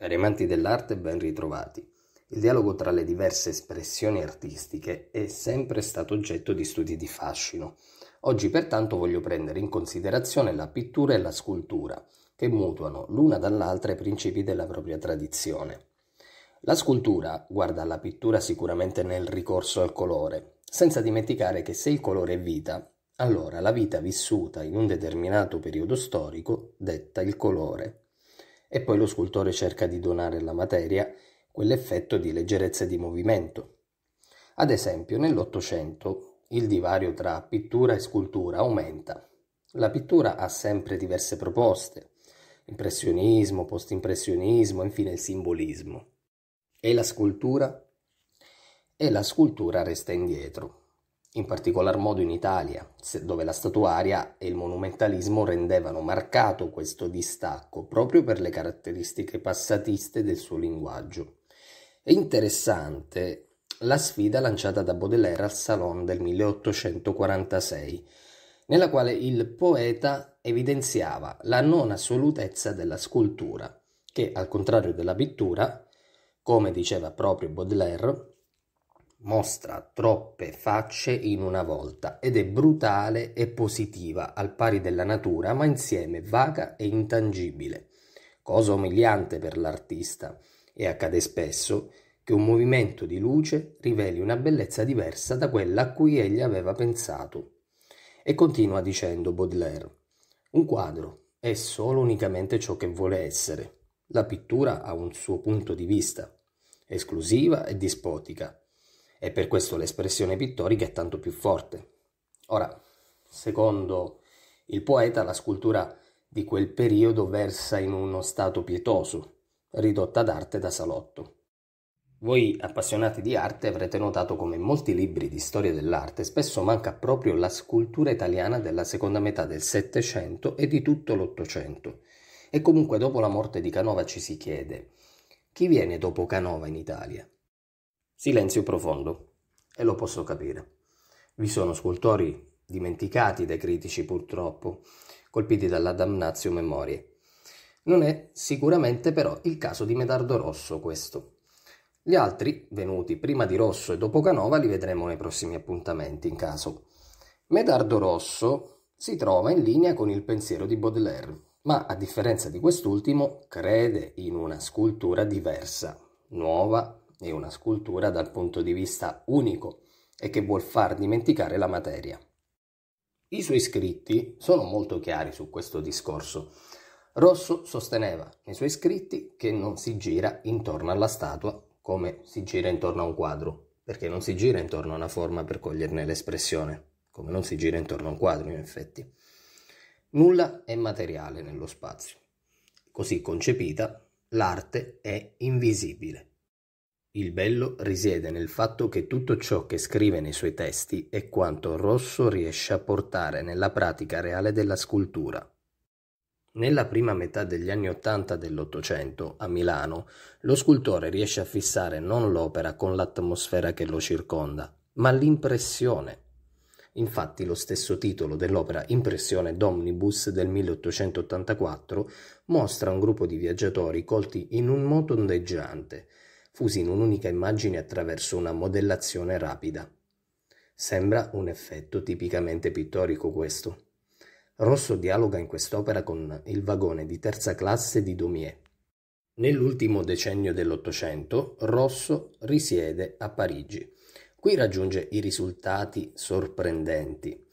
Cari amanti dell'arte, ben ritrovati. Il dialogo tra le diverse espressioni artistiche è sempre stato oggetto di studi di fascino. Oggi pertanto voglio prendere in considerazione la pittura e la scultura, che mutuano l'una dall'altra i principi della propria tradizione. La scultura guarda alla pittura sicuramente nel ricorso al colore, senza dimenticare che se il colore è vita, allora la vita vissuta in un determinato periodo storico detta il colore e poi lo scultore cerca di donare alla materia quell'effetto di leggerezza e di movimento. Ad esempio, nell'Ottocento il divario tra pittura e scultura aumenta. La pittura ha sempre diverse proposte, impressionismo, post-impressionismo, infine il simbolismo. E la scultura? E la scultura resta indietro in particolar modo in Italia, dove la statuaria e il monumentalismo rendevano marcato questo distacco proprio per le caratteristiche passatiste del suo linguaggio. È interessante la sfida lanciata da Baudelaire al Salon del 1846, nella quale il poeta evidenziava la non assolutezza della scultura, che al contrario della pittura, come diceva proprio Baudelaire, mostra troppe facce in una volta ed è brutale e positiva al pari della natura ma insieme vaga e intangibile, cosa umiliante per l'artista e accade spesso che un movimento di luce riveli una bellezza diversa da quella a cui egli aveva pensato. E continua dicendo Baudelaire, un quadro è solo unicamente ciò che vuole essere. La pittura ha un suo punto di vista, esclusiva e dispotica, e per questo l'espressione pittorica è tanto più forte. Ora, secondo il poeta, la scultura di quel periodo versa in uno stato pietoso, ridotta d'arte da salotto. Voi appassionati di arte avrete notato come in molti libri di storia dell'arte spesso manca proprio la scultura italiana della seconda metà del Settecento e di tutto l'Ottocento. E comunque dopo la morte di Canova ci si chiede chi viene dopo Canova in Italia? Silenzio profondo, e lo posso capire. Vi sono scultori dimenticati dai critici purtroppo, colpiti dalla damnazio memorie. Non è sicuramente però il caso di Medardo Rosso questo. Gli altri, venuti prima di Rosso e dopo Canova, li vedremo nei prossimi appuntamenti in caso. Medardo Rosso si trova in linea con il pensiero di Baudelaire, ma a differenza di quest'ultimo crede in una scultura diversa, nuova è una scultura dal punto di vista unico e che vuol far dimenticare la materia. I suoi scritti sono molto chiari su questo discorso. Rosso sosteneva nei suoi scritti che non si gira intorno alla statua come si gira intorno a un quadro, perché non si gira intorno a una forma per coglierne l'espressione, come non si gira intorno a un quadro in effetti. Nulla è materiale nello spazio. Così concepita, l'arte è invisibile. Il bello risiede nel fatto che tutto ciò che scrive nei suoi testi è quanto Rosso riesce a portare nella pratica reale della scultura. Nella prima metà degli anni Ottanta dell'Ottocento, a Milano, lo scultore riesce a fissare non l'opera con l'atmosfera che lo circonda, ma l'impressione. Infatti lo stesso titolo dell'opera Impressione d'Omnibus del 1884 mostra un gruppo di viaggiatori colti in un moto ondeggiante, fusi in un'unica immagine attraverso una modellazione rapida. Sembra un effetto tipicamente pittorico questo. Rosso dialoga in quest'opera con il vagone di terza classe di Daumier. Nell'ultimo decennio dell'Ottocento, Rosso risiede a Parigi. Qui raggiunge i risultati sorprendenti.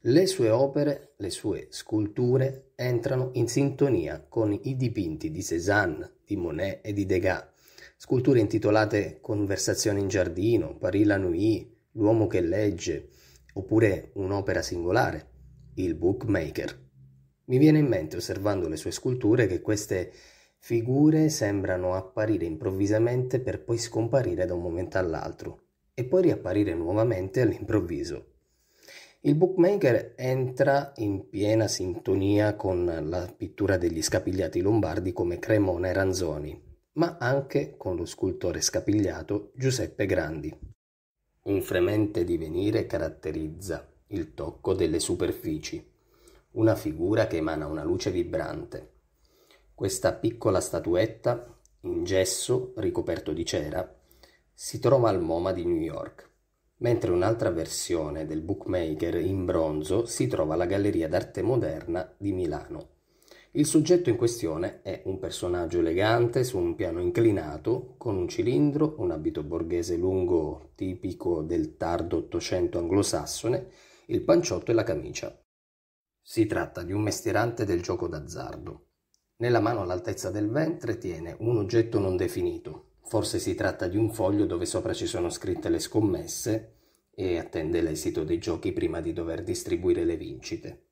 Le sue opere, le sue sculture entrano in sintonia con i dipinti di Cézanne, di Monet e di Degas, sculture intitolate Conversazioni in giardino, Paris la nuit, L'uomo che legge, oppure un'opera singolare, il bookmaker. Mi viene in mente, osservando le sue sculture, che queste figure sembrano apparire improvvisamente per poi scomparire da un momento all'altro e poi riapparire nuovamente all'improvviso. Il bookmaker entra in piena sintonia con la pittura degli scapigliati lombardi come Cremona e Ranzoni, ma anche con lo scultore scapigliato Giuseppe Grandi. Un fremente divenire caratterizza il tocco delle superfici, una figura che emana una luce vibrante. Questa piccola statuetta, in gesso ricoperto di cera, si trova al MoMA di New York, mentre un'altra versione del bookmaker in bronzo si trova alla Galleria d'arte moderna di Milano. Il soggetto in questione è un personaggio elegante su un piano inclinato, con un cilindro, un abito borghese lungo tipico del tardo Ottocento anglosassone, il panciotto e la camicia. Si tratta di un mestierante del gioco d'azzardo. Nella mano all'altezza del ventre tiene un oggetto non definito. Forse si tratta di un foglio dove sopra ci sono scritte le scommesse e attende l'esito dei giochi prima di dover distribuire le vincite.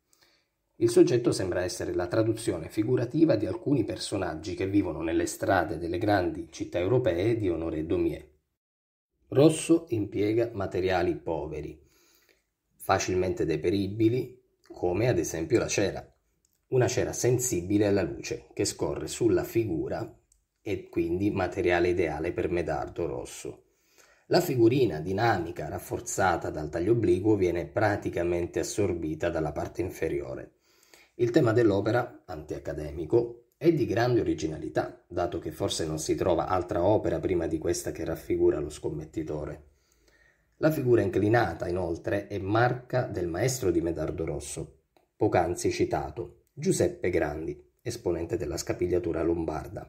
Il soggetto sembra essere la traduzione figurativa di alcuni personaggi che vivono nelle strade delle grandi città europee di Honoré Daumier. Rosso impiega materiali poveri, facilmente deperibili, come ad esempio la cera, una cera sensibile alla luce che scorre sulla figura e quindi materiale ideale per medardo rosso. La figurina dinamica rafforzata dal taglio obliquo viene praticamente assorbita dalla parte inferiore il tema dell'opera, antiaccademico, è di grande originalità, dato che forse non si trova altra opera prima di questa che raffigura lo scommettitore. La figura inclinata, inoltre, è marca del maestro di Medardo Rosso, poc'anzi citato, Giuseppe Grandi, esponente della scapigliatura lombarda.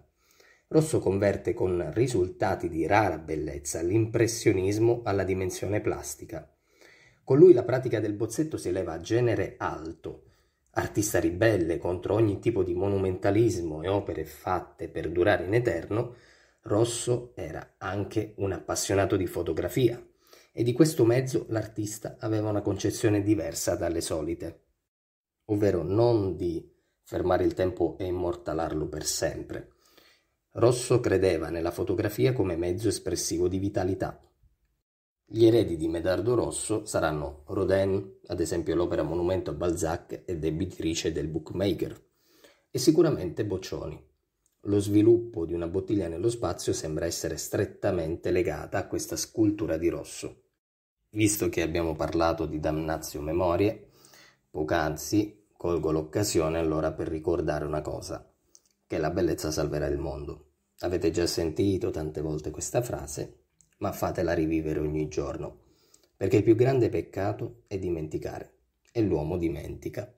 Rosso converte con risultati di rara bellezza l'impressionismo alla dimensione plastica. Con lui la pratica del bozzetto si eleva a genere alto, artista ribelle contro ogni tipo di monumentalismo e opere fatte per durare in eterno, Rosso era anche un appassionato di fotografia e di questo mezzo l'artista aveva una concezione diversa dalle solite, ovvero non di fermare il tempo e immortalarlo per sempre. Rosso credeva nella fotografia come mezzo espressivo di vitalità, gli eredi di Medardo Rosso saranno Rodin, ad esempio l'opera monumento a Balzac e debitrice del bookmaker, e sicuramente Boccioni. Lo sviluppo di una bottiglia nello spazio sembra essere strettamente legata a questa scultura di rosso. Visto che abbiamo parlato di damnazio memorie, poc'anzi colgo l'occasione allora per ricordare una cosa, che la bellezza salverà il mondo. Avete già sentito tante volte questa frase, ma fatela rivivere ogni giorno, perché il più grande peccato è dimenticare, e l'uomo dimentica.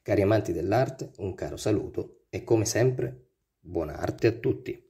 Cari amanti dell'arte, un caro saluto e come sempre, buona arte a tutti!